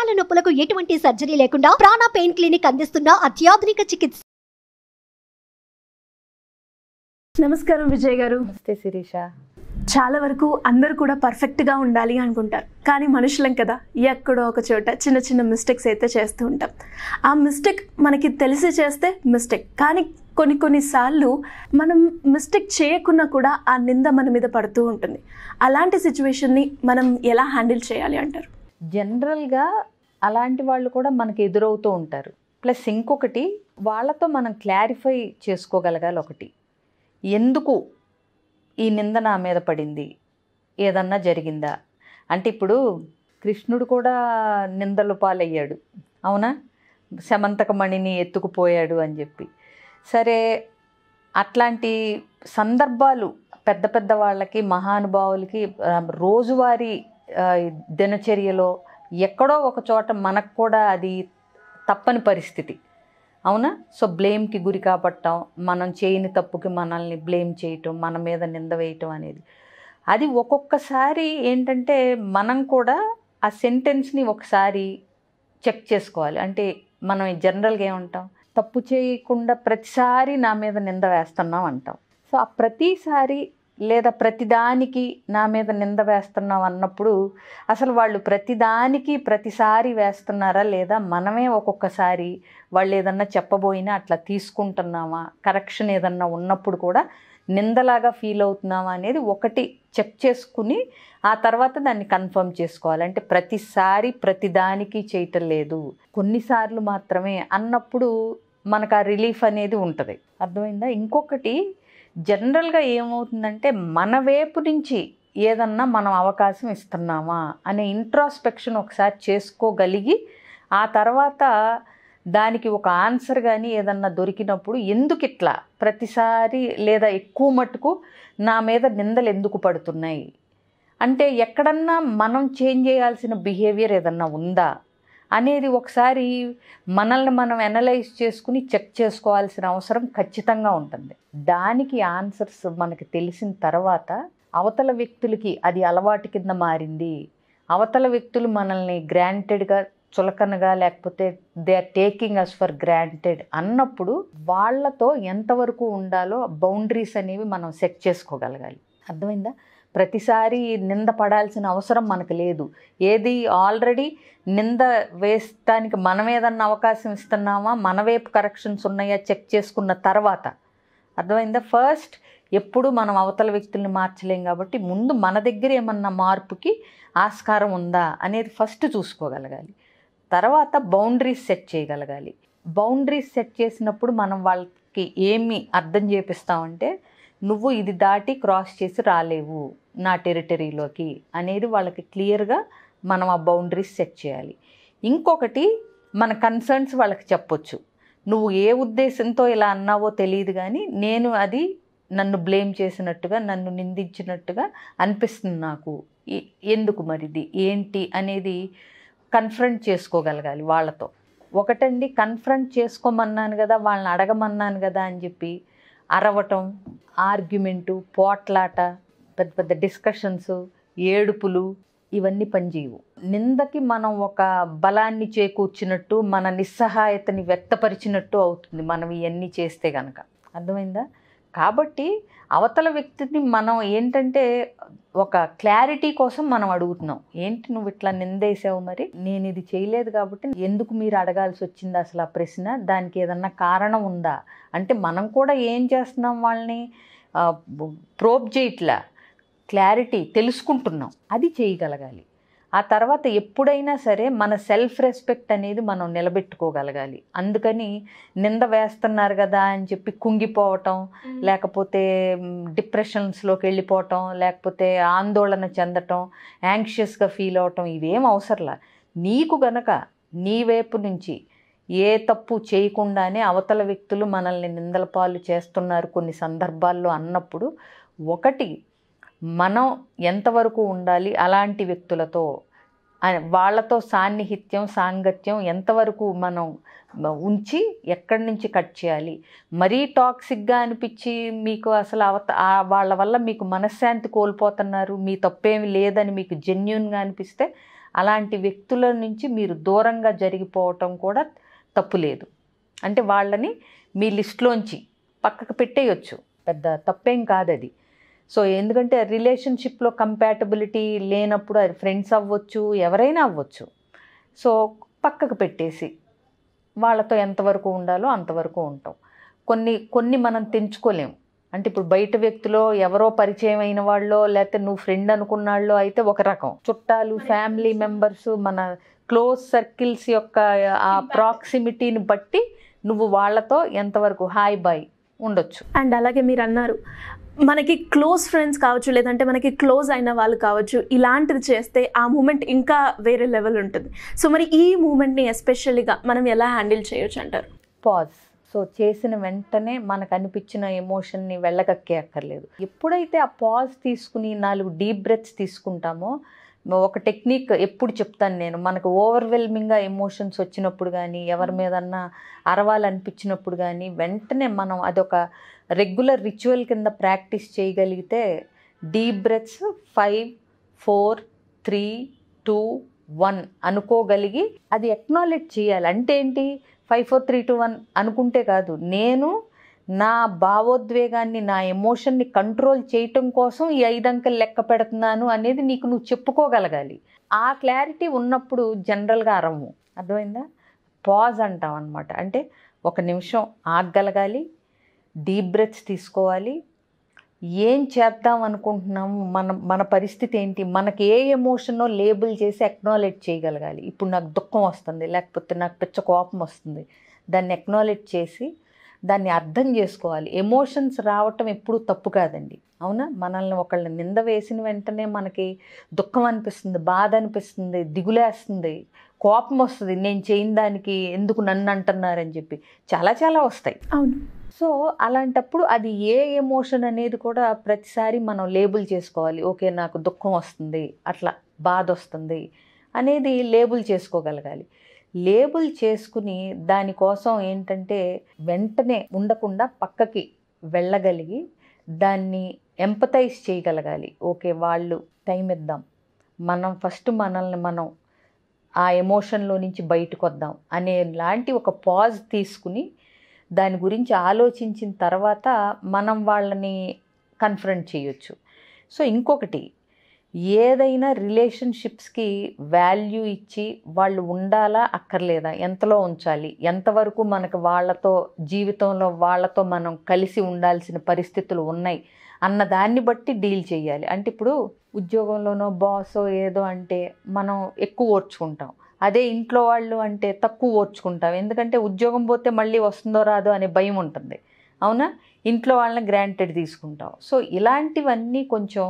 మోకాల నొప్పులకు ఎటువంటి సర్జరీ లేకుండా ప్రాణ పెయిన్ క్లినిక్ అందిస్తున్న అత్యాధునిక చికిత్స నమస్కారం విజయ్ గారు నమస్తే శిరీష చాలా వరకు అందరూ కూడా పర్ఫెక్ట్గా ఉండాలి అనుకుంటారు కానీ మనుషులం కదా ఎక్కడో ఒక చోట చిన్న చిన్న మిస్టేక్స్ అయితే చేస్తూ ఉంటాం ఆ మిస్టేక్ మనకి తెలిసి చేస్తే మిస్టేక్ కానీ కొన్ని కొన్నిసార్లు మనం మిస్టేక్ చేయకున్నా కూడా ఆ నింద మన మీద పడుతూ ఉంటుంది అలాంటి సిచ్యువేషన్ని మనం ఎలా హ్యాండిల్ చేయాలి అంటారు జనరల్గా అలాంటి వాళ్ళు కూడా మనకు ఎదురవుతూ ఉంటారు ప్లస్ ఇంకొకటి వాళ్ళతో మనం క్లారిఫై చేసుకోగలగాలి ఒకటి ఎందుకు ఈ నింద నా మీద పడింది ఏదన్నా జరిగిందా అంటే ఇప్పుడు కృష్ణుడు కూడా నిందలు పాలయ్యాడు అవునా శమంతకమణిని ఎత్తుకుపోయాడు అని చెప్పి సరే అట్లాంటి సందర్భాలు పెద్ద పెద్ద వాళ్ళకి మహానుభావులకి రోజువారీ దినచర్యలో ఎక్కడో ఒక చోట మనకు కూడా అది తప్పని పరిస్థితి అవునా సో బ్లేమ్కి గురి కాబట్టం మనం చేయని తప్పుకి మనల్ని బ్లేమ్ చేయటం మన మీద నింద వేయటం అనేది అది ఒక్కొక్కసారి ఏంటంటే మనం కూడా ఆ సెంటెన్స్ని ఒకసారి చెక్ చేసుకోవాలి అంటే మనం జనరల్గా ఏమంటాం తప్పు చేయకుండా ప్రతిసారి నా మీద నింద వేస్తున్నాం అంటాం సో ఆ ప్రతిసారి లేదా ప్రతిదానికి నా మీద నింద వేస్తున్నాం అన్నప్పుడు అసలు వాళ్ళు ప్రతిదానికి ప్రతిసారి వేస్తున్నారా లేదా మనమే ఒక్కొక్కసారి వాళ్ళు ఏదన్నా చెప్పబోయినా అట్లా తీసుకుంటున్నామా కరెక్షన్ ఏదన్నా ఉన్నప్పుడు కూడా నిందలాగా ఫీల్ అవుతున్నామా అనేది ఒకటి చెక్ చేసుకుని ఆ తర్వాత దాన్ని కన్ఫర్మ్ చేసుకోవాలి అంటే ప్రతిసారి ప్రతిదానికి చేయటం లేదు కొన్నిసార్లు మాత్రమే అన్నప్పుడు మనకు ఆ రిలీఫ్ అనేది ఉంటుంది అర్థమైందా ఇంకొకటి జనరల్గా ఏమవుతుందంటే మన వైపు నుంచి ఏదన్నా మనం అవకాశం ఇస్తున్నామా అనే ఇంట్రాస్పెక్షన్ ఒకసారి చేసుకోగలిగి ఆ తర్వాత దానికి ఒక ఆన్సర్ కానీ ఏదన్నా దొరికినప్పుడు ఎందుకు ఇట్లా ప్రతిసారి లేదా ఎక్కువ మట్టుకు నా మీద నిందలు ఎందుకు పడుతున్నాయి అంటే ఎక్కడన్నా మనం చేంజ్ చేయాల్సిన బిహేవియర్ ఏదన్నా ఉందా అనేది ఒకసారి మనల్ని మనం అనలైజ్ చేసుకుని చెక్ చేసుకోవాల్సిన అవసరం ఖచ్చితంగా ఉంటుంది దానికి ఆన్సర్స్ మనకి తెలిసిన తర్వాత అవతల వ్యక్తులకి అది అలవాటు కింద మారింది అవతల వ్యక్తులు మనల్ని గ్రాంటెడ్గా చులకనగా లేకపోతే they are taking us for granted అన్నప్పుడు వాళ్ళతో ఎంతవరకు ఉండాలో బౌండరీస్ అనేవి మనం సెట్ చేసుకోగలగాలి అర్థమైందా ప్రతిసారి నింద పడాల్సిన అవసరం మనకు లేదు ఏది ఆల్రెడీ నింద వేస్తానికి మనం ఏదన్నా అవకాశం ఇస్తున్నామా మన వైపు కరెక్షన్స్ ఉన్నాయా చెక్ చేసుకున్న తర్వాత అర్థమైందా ఫస్ట్ ఎప్పుడు మనం అవతల వ్యక్తుల్ని మార్చలేం కాబట్టి ముందు మన దగ్గర ఏమన్నా మార్పుకి ఆస్కారం ఉందా అనేది ఫస్ట్ చూసుకోగలగాలి తర్వాత బౌండరీస్ సెట్ చేయగలగాలి బౌండరీస్ సెట్ చేసినప్పుడు మనం వాళ్ళకి ఏమి అర్థం చేపిస్తామంటే నువ్వు ఇది దాటి క్రాస్ చేసి రాలేవు నా టెరిటరీలోకి అనేది వాళ్ళకి క్లియర్గా మనం ఆ బౌండరీస్ సెట్ చేయాలి ఇంకొకటి మన కన్సర్న్స్ వాళ్ళకి చెప్పొచ్చు నువ్వు ఏ ఉద్దేశంతో ఇలా అన్నావో తెలియదు కానీ నేను అది నన్ను బ్లేమ్ చేసినట్టుగా నన్ను నిందించినట్టుగా అనిపిస్తుంది నాకు ఎందుకు మరిది ఏంటి అనేది కన్ఫ్రంట్ చేసుకోగలగాలి వాళ్ళతో ఒకటండి కన్ఫ్రంట్ చేసుకోమన్నాను కదా వాళ్ళని అడగమన్నాను కదా అని చెప్పి అరవటం ఆర్గ్యుమెంటు పోట్లాట పెద్ద పెద్ద డిస్కషన్స్ ఏడుపులు ఇవన్నీ పనిచేయవు నిందకి మనం ఒక బలాన్ని చేకూర్చినట్టు మన నిస్సహాయతని వ్యక్తపరిచినట్టు అవుతుంది మనం ఇవన్నీ చేస్తే కనుక అర్థమైందా కాబట్టి అవతల వ్యక్తిని మనం ఏంటంటే ఒక క్లారిటీ కోసం మనం అడుగుతున్నాం ఏంటి నువ్వు ఇట్లా నిందేసావు మరి నేను ఇది చేయలేదు కాబట్టి ఎందుకు మీరు అడగాల్సి వచ్చింది అసలు ఆ ప్రశ్న దానికి ఏదన్నా కారణం ఉందా అంటే మనం కూడా ఏం చేస్తున్నాం వాళ్ళని ప్రోబ్ చేయట్లా క్లారిటీ తెలుసుకుంటున్నాం అది చేయగలగాలి ఆ తర్వాత ఎప్పుడైనా సరే మన సెల్ఫ్ రెస్పెక్ట్ అనేది మనం నిలబెట్టుకోగలగాలి అందుకని నింద వేస్తున్నారు కదా అని చెప్పి కుంగిపోవటం లేకపోతే డిప్రెషన్స్లోకి వెళ్ళిపోవటం లేకపోతే ఆందోళన చెందటం యాంగ్షియస్గా ఫీల్ అవటం ఇవేం అవసరంలా నీకు గనక నీ వైపు నుంచి ఏ తప్పు చేయకుండానే అవతల వ్యక్తులు మనల్ని నిందల పాలు చేస్తున్నారు కొన్ని సందర్భాల్లో అన్నప్పుడు ఒకటి మనం ఎంతవరకు ఉండాలి అలాంటి వ్యక్తులతో వాళ్ళతో సాన్నిహిత్యం సాంగత్యం ఎంతవరకు మనం ఉంచి ఎక్కడి నుంచి కట్ చేయాలి మరీ టాక్సిక్గా అనిపించి మీకు అసలు అవత వాళ్ళ వల్ల మీకు మనశ్శాంతి కోల్పోతున్నారు మీ తప్పేమి లేదని మీకు జెన్యున్గా అనిపిస్తే అలాంటి వ్యక్తుల నుంచి మీరు దూరంగా జరిగిపోవటం కూడా తప్పు లేదు అంటే వాళ్ళని మీ లిస్ట్లోంచి పక్కకు పెట్టేయచ్చు పెద్ద తప్పేం కాదది సో ఎందుకంటే రిలేషన్షిప్లో కంపాటబిలిటీ లేనప్పుడు అది ఫ్రెండ్స్ అవ్వచ్చు ఎవరైనా అవ్వచ్చు సో పక్కకు పెట్టేసి వాళ్ళతో ఎంతవరకు ఉండాలో అంతవరకు ఉంటాం కొన్ని కొన్ని మనం తెంచుకోలేము అంటే ఇప్పుడు బయట వ్యక్తులో ఎవరో పరిచయం అయిన వాళ్ళో లేకపోతే నువ్వు ఫ్రెండ్ అనుకున్న వాళ్ళో అయితే ఒక రకం చుట్టాలు ఫ్యామిలీ మెంబర్స్ మన క్లోజ్ సర్కిల్స్ యొక్క ఆ ప్రాక్సిమిటీని బట్టి నువ్వు వాళ్ళతో ఎంతవరకు హాయ్ బాయ్ ఉండొచ్చు అండ్ అలాగే మీరు అన్నారు మనకి క్లోజ్ ఫ్రెండ్స్ కావచ్చు లేదంటే మనకి క్లోజ్ అయిన వాళ్ళు కావచ్చు ఇలాంటిది చేస్తే ఆ మూమెంట్ ఇంకా వేరే లెవెల్ ఉంటుంది సో మరి ఈ మూమెంట్ని ఎస్పెషల్లీగా మనం ఎలా హ్యాండిల్ చేయొచ్చు అంటారు పాజ్ సో చేసిన వెంటనే మనకు అనిపించిన ఎమోషన్ని వెళ్ళకక్కే అక్కర్లేదు ఎప్పుడైతే ఆ పాజ్ తీసుకుని నాలుగు డీప్ బ్రెత్స్ తీసుకుంటామో ఒక టెక్నిక్ ఎప్పుడు చెప్తాను నేను మనకు ఓవర్వెల్మింగ్గా ఎమోషన్స్ వచ్చినప్పుడు కానీ ఎవరి మీదన్నా అరవాలనిపించినప్పుడు కానీ వెంటనే మనం అదొక రెగ్యులర్ రిచువల్ కింద ప్రాక్టీస్ చేయగలిగితే deep breaths five four three two one అనుకోగలిగి అది ఎక్నాలెడ్జ్ చేయాలి అంటే ఏంటి five four three two one అనుకుంటే కాదు నేను నా భావోద్వేగాన్ని నా ఎమోషన్ని కంట్రోల్ చేయటం కోసం ఈ ఐదు అంకెలు లెక్క పెడుతున్నాను అనేది నీకు నువ్వు చెప్పుకోగలగాలి ఆ క్లారిటీ ఉన్నప్పుడు జనరల్గా అరము అర్థమైందా పాజ్ అంటాం అనమాట అంటే ఒక నిమిషం ఆగగలగాలి డీప్ బ్రెత్స్ తీసుకోవాలి ఏం చేద్దాం అనుకుంటున్నాం మన మన పరిస్థితి ఏంటి మనకి ఏ ఎమోషనో లేబుల్ చేసి అక్నాలెడ్జ్ చేయగలగాలి ఇప్పుడు నాకు దుఃఖం వస్తుంది లేకపోతే నాకు పిచ్చ కోపం వస్తుంది దాన్ని అక్నాలెడ్జ్ చేసి దాన్ని అర్థం చేసుకోవాలి ఎమోషన్స్ రావటం ఎప్పుడూ తప్పు కాదండి అవునా మనల్ని ఒకళ్ళని నింద వేసిన వెంటనే మనకి దుఃఖం అనిపిస్తుంది బాధ అనిపిస్తుంది దిగులేస్తుంది కోపం వస్తుంది నేను చేయని దానికి ఎందుకు నన్ను అంటున్నారని చెప్పి చాలా చాలా వస్తాయి అవును సో అలాంటప్పుడు అది ఏ ఎమోషన్ అనేది కూడా ప్రతిసారి మనం లేబుల్ చేసుకోవాలి ఓకే నాకు దుఃఖం వస్తుంది అట్లా బాధ వస్తుంది అనేది లేబుల్ చేసుకోగలగాలి లేబుల్ చేసుకుని దానికోసం ఏంటంటే వెంటనే ఉండకుండా పక్కకి వెళ్ళగలిగి దాన్ని ఎంపతైజ్ చేయగలగాలి ఓకే వాళ్ళు టైం ఇద్దాం మనం ఫస్ట్ మనల్ని మనం ఆ ఎమోషన్లో నుంచి బయటకు వద్దాం అనే లాంటి ఒక పాజ్ తీసుకుని దాని గురించి ఆలోచించిన తర్వాత మనం వాళ్ళని కన్ఫరెంట్ చేయొచ్చు సో ఇంకొకటి ఏదైనా రిలేషన్షిప్స్కి వాల్యూ ఇచ్చి వాళ్ళు ఉండాలా అక్కర్లేదా ఎంతలో ఉంచాలి ఎంతవరకు మనకు వాళ్ళతో జీవితంలో వాళ్ళతో మనం కలిసి ఉండాల్సిన పరిస్థితులు ఉన్నాయి అన్న దాన్ని బట్టి డీల్ చేయాలి అంటే ఇప్పుడు ఉద్యోగంలోనో బాసో ఏదో అంటే మనం ఎక్కువ ఓర్చుకుంటాం అదే ఇంట్లో వాళ్ళు అంటే తక్కువ ఓర్చుకుంటాం ఎందుకంటే ఉద్యోగం పోతే మళ్ళీ వస్తుందో రాదో అనే భయం ఉంటుంది అవునా ఇంట్లో వాళ్ళని గ్రాంటెడ్ తీసుకుంటాం సో ఇలాంటివన్నీ కొంచెం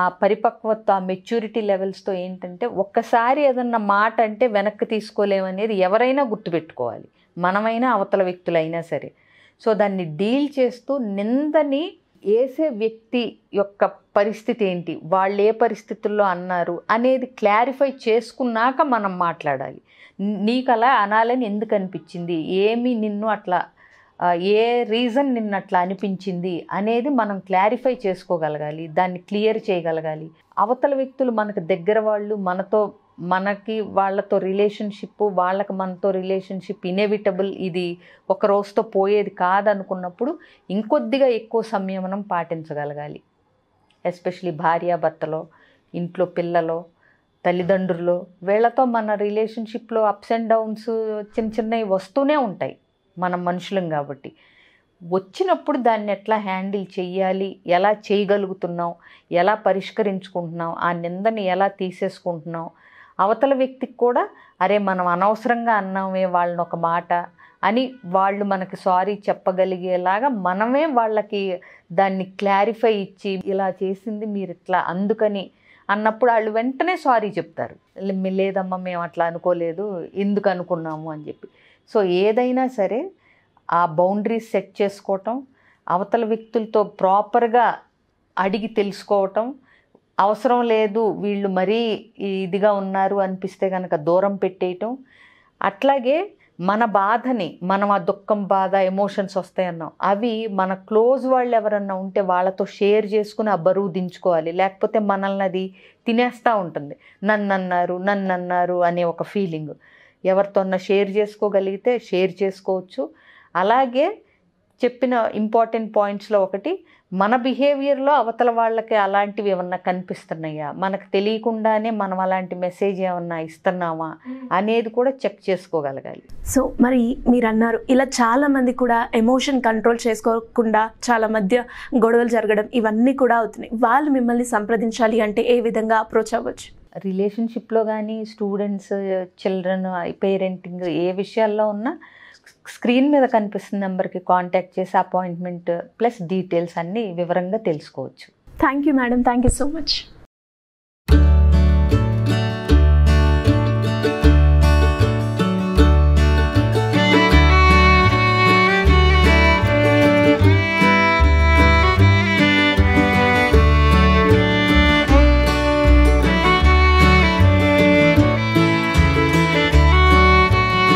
ఆ పరిపక్వత ఆ మెచ్యూరిటీ లెవెల్స్తో ఏంటంటే ఒక్కసారి ఏదన్నా మాట అంటే వెనక్కి తీసుకోలేమనేది ఎవరైనా గుర్తుపెట్టుకోవాలి మనమైనా అవతల వ్యక్తులైనా సరే సో దాన్ని డీల్ చేస్తూ నిందని వేసే వ్యక్తి యొక్క పరిస్థితి ఏంటి వాళ్ళు ఏ పరిస్థితుల్లో అన్నారు అనేది క్లారిఫై చేసుకున్నాక మనం మాట్లాడాలి నీకు అలా అనాలని ఎందుకు అనిపించింది ఏమి నిన్ను అట్లా ఏ రీజన్ నిన్నట్లా అనిపించింది అనేది మనం క్లారిఫై చేసుకోగలగాలి దాన్ని క్లియర్ చేయగలగాలి అవతల వ్యక్తులు మనకు దగ్గర వాళ్ళు మనతో మనకి వాళ్ళతో రిలేషన్షిప్ వాళ్ళకి మనతో రిలేషన్షిప్ ఇనెవిటబుల్ ఇది ఒక రోజుతో పోయేది కాదనుకున్నప్పుడు ఇంకొద్దిగా ఎక్కువ సంయమనం పాటించగలగాలి ఎస్పెషలీ భార్యాభర్తలో ఇంట్లో పిల్లలో తల్లిదండ్రులు వీళ్ళతో మన రిలేషన్షిప్లో అప్స్ అండ్ డౌన్స్ చిన్న చిన్నవి వస్తూనే ఉంటాయి మనం మనుషులం కాబట్టి వచ్చినప్పుడు దాన్ని ఎట్లా హ్యాండిల్ చేయాలి ఎలా చేయగలుగుతున్నాం ఎలా పరిష్కరించుకుంటున్నాం ఆ నిందని ఎలా తీసేసుకుంటున్నాం అవతల వ్యక్తికి కూడా అరే మనం అనవసరంగా అన్నామే వాళ్ళని ఒక మాట అని వాళ్ళు మనకి సారీ చెప్పగలిగేలాగా మనమే వాళ్ళకి దాన్ని క్లారిఫై ఇచ్చి ఇలా చేసింది మీరు ఇట్లా అందుకని అన్నప్పుడు వాళ్ళు వెంటనే సారీ చెప్తారు లేదమ్మా మేము అట్లా అనుకోలేదు ఎందుకు అనుకున్నాము అని చెప్పి సో ఏదైనా సరే ఆ బౌండరీస్ సెట్ చేసుకోవటం అవతల వ్యక్తులతో ప్రాపర్గా అడిగి తెలుసుకోవటం అవసరం లేదు వీళ్ళు మరీ ఇదిగా ఉన్నారు అనిపిస్తే కనుక దూరం పెట్టేయటం అట్లాగే మన బాధని మనం ఆ దుఃఖం బాధ ఎమోషన్స్ వస్తాయన్నాం అవి మన క్లోజ్ వాళ్ళు ఎవరన్నా ఉంటే వాళ్ళతో షేర్ చేసుకుని ఆ బరువు దించుకోవాలి లేకపోతే మనల్ని అది తినేస్తూ ఉంటుంది నన్ను అన్నారు నన్ను అన్నారు అనే ఒక ఫీలింగ్ ఎవరితోన్నా షేర్ చేసుకోగలిగితే షేర్ చేసుకోవచ్చు అలాగే చెప్పిన ఇంపార్టెంట్ పాయింట్స్లో ఒకటి మన బిహేవియర్లో అవతల వాళ్ళకి అలాంటివి ఏమన్నా కనిపిస్తున్నాయా మనకు తెలియకుండానే మనం అలాంటి మెసేజ్ ఏమన్నా ఇస్తున్నామా అనేది కూడా చెక్ చేసుకోగలగాలి సో మరి మీరు అన్నారు ఇలా చాలామంది కూడా ఎమోషన్ కంట్రోల్ చేసుకోకుండా చాలా మధ్య గొడవలు జరగడం ఇవన్నీ కూడా అవుతున్నాయి వాళ్ళు మిమ్మల్ని సంప్రదించాలి అంటే ఏ విధంగా అప్రోచ్ అవ్వచ్చు రిలేషన్షిప్లో కానీ స్టూడెంట్స్ చిల్డ్రన్ పేరెంటింగ్ ఏ విషయాల్లో ఉన్నా స్క్రీన్ మీద కనిపిస్తున్న నెంబర్కి కాంటాక్ట్ చేసి అపాయింట్మెంట్ ప్లస్ డీటెయిల్స్ అన్నీ వివరంగా తెలుసుకోవచ్చు thank you madam thank you so much